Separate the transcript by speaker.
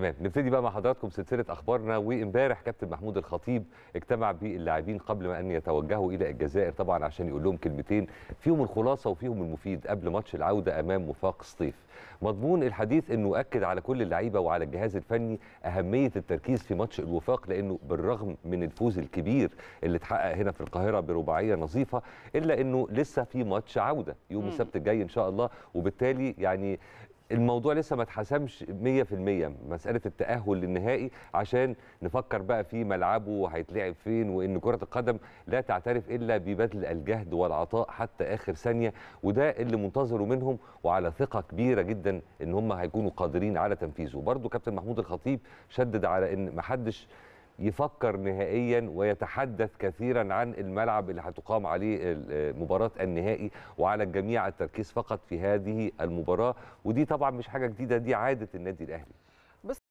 Speaker 1: تمام نبتدي بقى مع حضراتكم سلسله اخبارنا وامبارح كابتن محمود الخطيب اجتمع باللاعبين قبل ما ان يتوجهوا الى الجزائر طبعا عشان يقول لهم كلمتين فيهم الخلاصه وفيهم المفيد قبل ماتش العوده امام وفاق سطيف. مضمون الحديث انه اكد على كل اللعيبه وعلى الجهاز الفني اهميه التركيز في ماتش الوفاق لانه بالرغم من الفوز الكبير اللي اتحقق هنا في القاهره برباعيه نظيفه الا انه لسه في ماتش عوده يوم السبت الجاي ان شاء الله وبالتالي يعني الموضوع لسه ما اتحسمش 100% مساله التاهل للنهائي عشان نفكر بقى في ملعبه وهيتلعب فين وان كره القدم لا تعترف الا ببذل الجهد والعطاء حتى اخر ثانيه وده اللي منتظره منهم وعلى ثقه كبيره جدا ان هم هيكونوا قادرين على تنفيذه برضه كابتن محمود الخطيب شدد على ان ما حدش يفكر نهائيا ويتحدث كثيرا عن الملعب اللي هتقام عليه مباراة النهائي وعلى الجميع التركيز فقط في هذه المباراة ودي طبعا مش حاجة جديدة دي عادة النادي الأهلي